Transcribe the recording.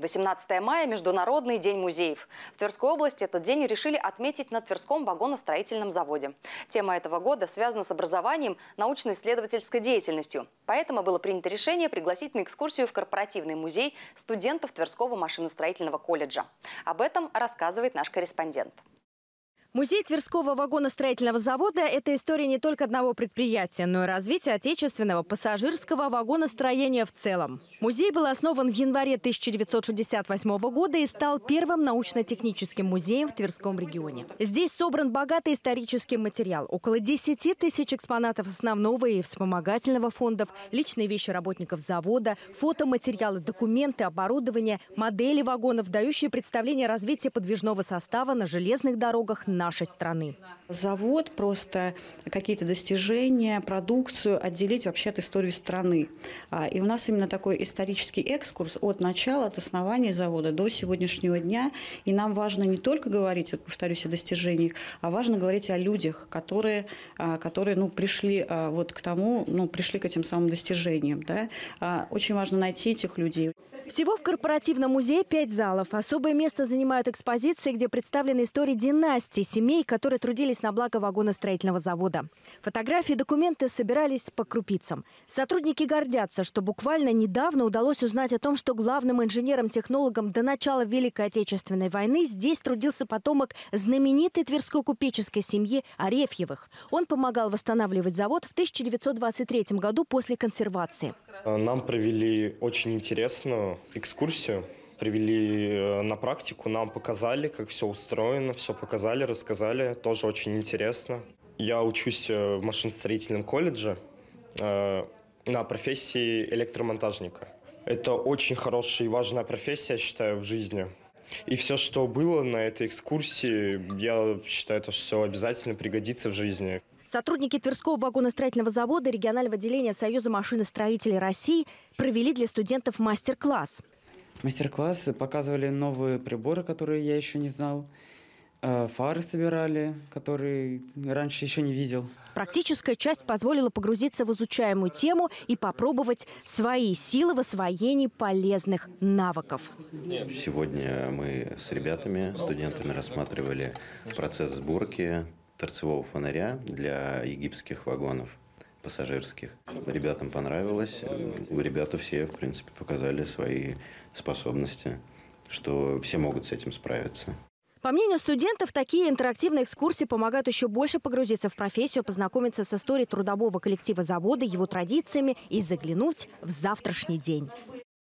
18 мая – Международный день музеев. В Тверской области этот день решили отметить на Тверском вагоностроительном заводе. Тема этого года связана с образованием, научно-исследовательской деятельностью. Поэтому было принято решение пригласить на экскурсию в корпоративный музей студентов Тверского машиностроительного колледжа. Об этом рассказывает наш корреспондент. Музей Тверского вагоностроительного завода – это история не только одного предприятия, но и развития отечественного пассажирского вагоностроения в целом. Музей был основан в январе 1968 года и стал первым научно-техническим музеем в Тверском регионе. Здесь собран богатый исторический материал. Около 10 тысяч экспонатов основного и вспомогательного фондов, личные вещи работников завода, фотоматериалы, документы, оборудование, модели вагонов, дающие представление развития подвижного состава на железных дорогах, нашей страны. Завод просто какие-то достижения, продукцию отделить вообще от истории страны. А, и у нас именно такой исторический экскурс от начала, от основания завода до сегодняшнего дня. И нам важно не только говорить, вот повторюсь, о достижениях, а важно говорить о людях, которые, а, которые ну, пришли а, вот к тому, ну, пришли к этим самым достижениям. Да? Очень важно найти этих людей. Всего в корпоративном музее пять залов. Особое место занимают экспозиции, где представлены истории династий, семей, которые трудились на благо вагоностроительного завода. Фотографии и документы собирались по крупицам. Сотрудники гордятся, что буквально недавно удалось узнать о том, что главным инженером-технологом до начала Великой Отечественной войны здесь трудился потомок знаменитой тверской купеческой семьи Арефьевых. Он помогал восстанавливать завод в 1923 году после консервации. Э, нам провели очень интересную экскурсию, привели э, на практику, нам показали, как все устроено, все показали, рассказали, тоже очень интересно. Я учусь э, в машиностроительном колледже на профессии электромонтажника. Это очень хорошая и важная профессия, я считаю, в жизни. И все, что было на этой экскурсии, я считаю, это все обязательно пригодится в жизни. Сотрудники Тверского вагоностроительного завода регионального отделения Союза машиностроителей России провели для студентов мастер-класс. Мастер-класс показывали новые приборы, которые я еще не знал. Э, фары собирали, которые раньше еще не видел. Практическая часть позволила погрузиться в изучаемую тему и попробовать свои силы в освоении полезных навыков. Сегодня мы с ребятами, студентами рассматривали процесс сборки торцевого фонаря для египетских вагонов пассажирских. Ребятам понравилось. Ребята все, в принципе, показали свои способности, что все могут с этим справиться. По мнению студентов, такие интерактивные экскурсии помогают еще больше погрузиться в профессию, познакомиться с историей трудового коллектива завода, его традициями и заглянуть в завтрашний день.